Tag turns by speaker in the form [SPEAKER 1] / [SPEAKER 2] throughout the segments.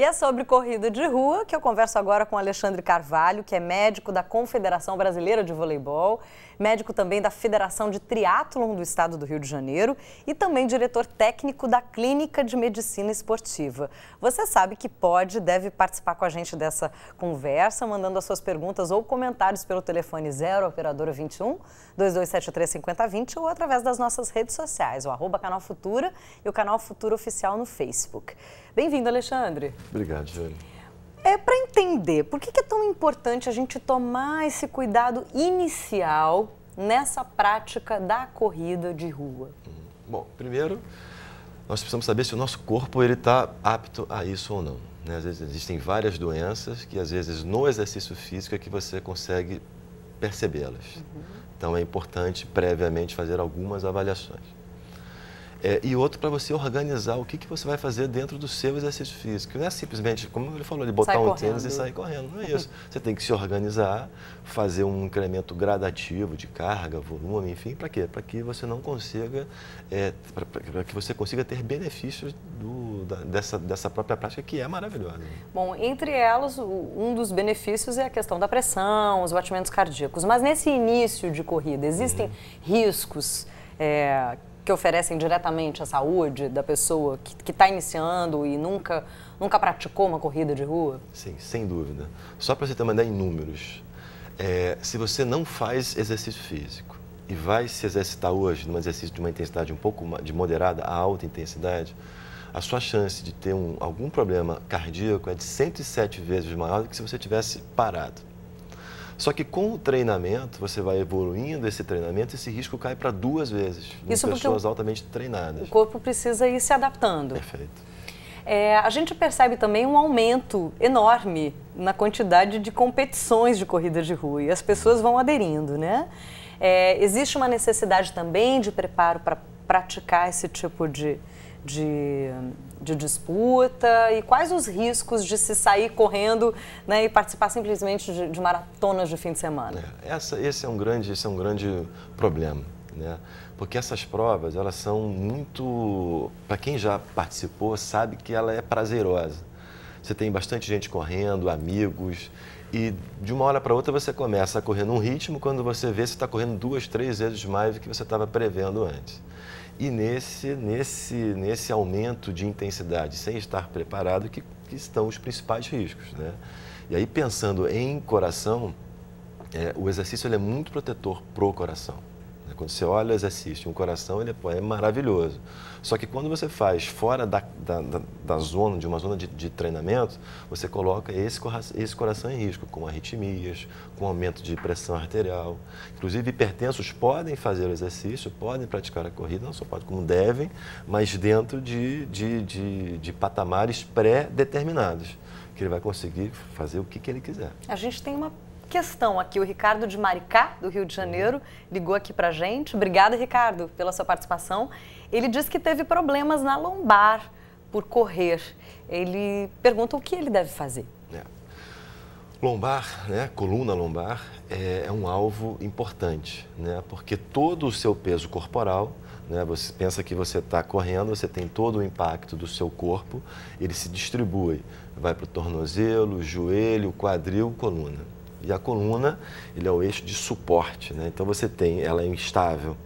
[SPEAKER 1] E é sobre corrida de rua que eu converso agora com Alexandre Carvalho, que é médico da Confederação Brasileira de Voleibol, médico também da Federação de Triatlon do Estado do Rio de Janeiro e também diretor técnico da Clínica de Medicina Esportiva. Você sabe que pode e deve participar com a gente dessa conversa, mandando as suas perguntas ou comentários pelo telefone 0 operadora 21 2273 5020 ou através das nossas redes sociais, o arroba Canal Futura e o Canal futuro Oficial no Facebook. Bem-vindo, Alexandre.
[SPEAKER 2] Obrigado, Jane.
[SPEAKER 1] É para entender por que é tão importante a gente tomar esse cuidado inicial nessa prática da corrida de rua. Hum,
[SPEAKER 2] bom, primeiro nós precisamos saber se o nosso corpo ele está apto a isso ou não. Né? Às vezes existem várias doenças que às vezes no exercício físico é que você consegue percebê-las. Uhum. Então é importante previamente fazer algumas avaliações. É, e outro para você organizar o que, que você vai fazer dentro do seu exercício físico. Não é simplesmente, como ele falou, ele botar um tênis e sair correndo. Não é isso. você tem que se organizar, fazer um incremento gradativo de carga, volume, enfim, para quê? Para que você não consiga, é, para que você consiga ter benefícios do, da, dessa, dessa própria prática que é maravilhosa.
[SPEAKER 1] Bom, entre elas, um dos benefícios é a questão da pressão, os batimentos cardíacos. Mas nesse início de corrida, existem uhum. riscos? É, que oferecem diretamente a saúde da pessoa que está iniciando e nunca, nunca praticou uma corrida de rua?
[SPEAKER 2] Sim, sem dúvida. Só para você ter uma ideia em números, é, se você não faz exercício físico e vai se exercitar hoje num exercício de uma intensidade um pouco de moderada a alta intensidade, a sua chance de ter um, algum problema cardíaco é de 107 vezes maior do que se você tivesse parado. Só que com o treinamento, você vai evoluindo esse treinamento, esse risco cai para duas vezes. Isso em pessoas
[SPEAKER 1] altamente treinadas. O corpo precisa ir se adaptando. Perfeito. É, a gente percebe também um aumento enorme na quantidade de competições de corrida de rua e as pessoas vão aderindo, né? É, existe uma necessidade também de preparo para praticar esse tipo de, de, de disputa e quais os riscos de se sair correndo né, e participar simplesmente de, de maratonas de fim de semana?
[SPEAKER 2] É, essa, esse, é um grande, esse é um grande problema, né? porque essas provas elas são muito, para quem já participou sabe que ela é prazerosa. Você tem bastante gente correndo, amigos, e de uma hora para outra você começa a correr num ritmo, quando você vê, você está correndo duas, três vezes mais do que você estava prevendo antes e nesse, nesse, nesse aumento de intensidade sem estar preparado que, que estão os principais riscos. Né? E aí, pensando em coração, é, o exercício é muito protetor para o coração. Quando você olha o assiste, um coração ele é, é maravilhoso. Só que quando você faz fora da, da, da, da zona, de uma zona de, de, treinamento, você coloca esse, esse coração em risco, com arritmias, com aumento de pressão arterial. Inclusive, hipertensos podem fazer o exercício, podem praticar a corrida, não só podem, como devem, mas dentro de, de, de, de patamares pré-determinados que ele vai conseguir fazer o que, que ele quiser.
[SPEAKER 1] A gente tem uma questão aqui. O Ricardo de Maricá, do Rio de Janeiro, ligou aqui para gente. Obrigada, Ricardo, pela sua participação. Ele diz que teve problemas na lombar por correr. Ele pergunta o que ele deve fazer.
[SPEAKER 2] É. Lombar, né, coluna lombar, é, é, um alvo importante, né, porque todo o seu peso corporal, né, você pensa que você está correndo, você tem todo o impacto do seu corpo, ele se distribui, vai para o tornozelo, joelho, quadril, coluna. E a coluna, ele é o eixo de suporte, né? Então você tem, ela é instável.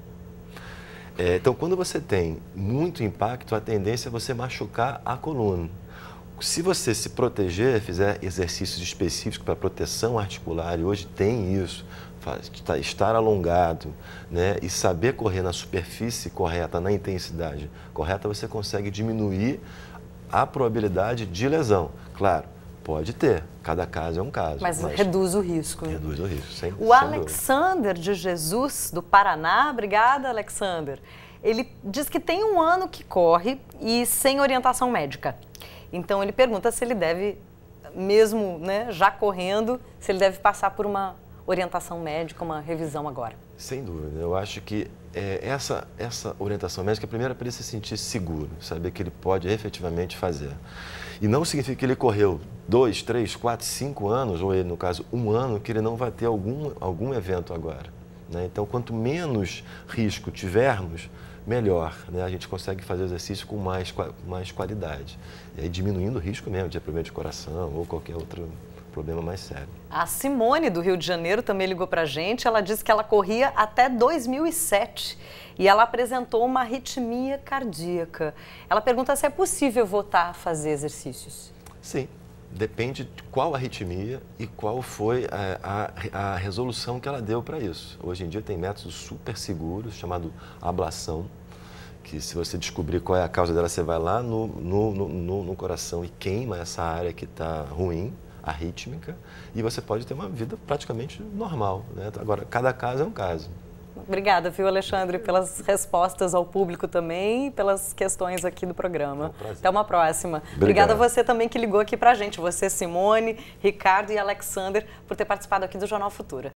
[SPEAKER 2] É, então quando você tem muito impacto, a tendência é você machucar a coluna. Se você se proteger, fizer exercícios específicos para proteção articular, e hoje tem isso, tá, estar alongado né, e saber correr na superfície correta, na intensidade correta, você consegue diminuir a probabilidade de lesão. Claro, Pode ter, cada caso é um caso. Mas, mas reduz o risco. Reduz o risco, sem O sem Alexander
[SPEAKER 1] dúvida. de Jesus, do Paraná, obrigada, Alexander. Ele diz que tem um ano que corre e sem orientação médica. Então ele pergunta se ele deve, mesmo né, já correndo, se ele deve passar por uma orientação médica, uma revisão agora?
[SPEAKER 2] Sem dúvida. Eu acho que é, essa, essa orientação médica, primeiro, é para ele se sentir seguro, saber que ele pode efetivamente fazer. E não significa que ele correu dois, três, quatro, cinco anos, ou ele, no caso, um ano, que ele não vai ter algum, algum evento agora. Né? Então, quanto menos risco tivermos, melhor. Né? A gente consegue fazer o exercício com mais, mais qualidade. E aí diminuindo o risco mesmo de problema de coração ou qualquer outro problema mais sério.
[SPEAKER 1] A Simone, do Rio de Janeiro, também ligou para a gente. Ela disse que ela corria até 2007 e ela apresentou uma arritmia cardíaca. Ela pergunta se é possível voltar a fazer exercícios.
[SPEAKER 2] Sim, depende de qual arritmia e qual foi a, é, a, a resolução que ela deu para isso. Hoje em dia tem métodos super seguros, chamado ablação, que se você descobrir qual é a causa dela, você vai lá no, no, no, no coração e queima essa área que está ruim arrítmica, e você pode ter uma vida praticamente normal. Né? Agora, cada caso é um caso.
[SPEAKER 1] Obrigada, viu, Alexandre, pelas respostas ao público também e pelas questões aqui do programa. É um Até uma próxima. Obrigado. Obrigada a você também que ligou aqui para a gente, você, Simone, Ricardo e Alexander, por ter participado aqui do Jornal Futura.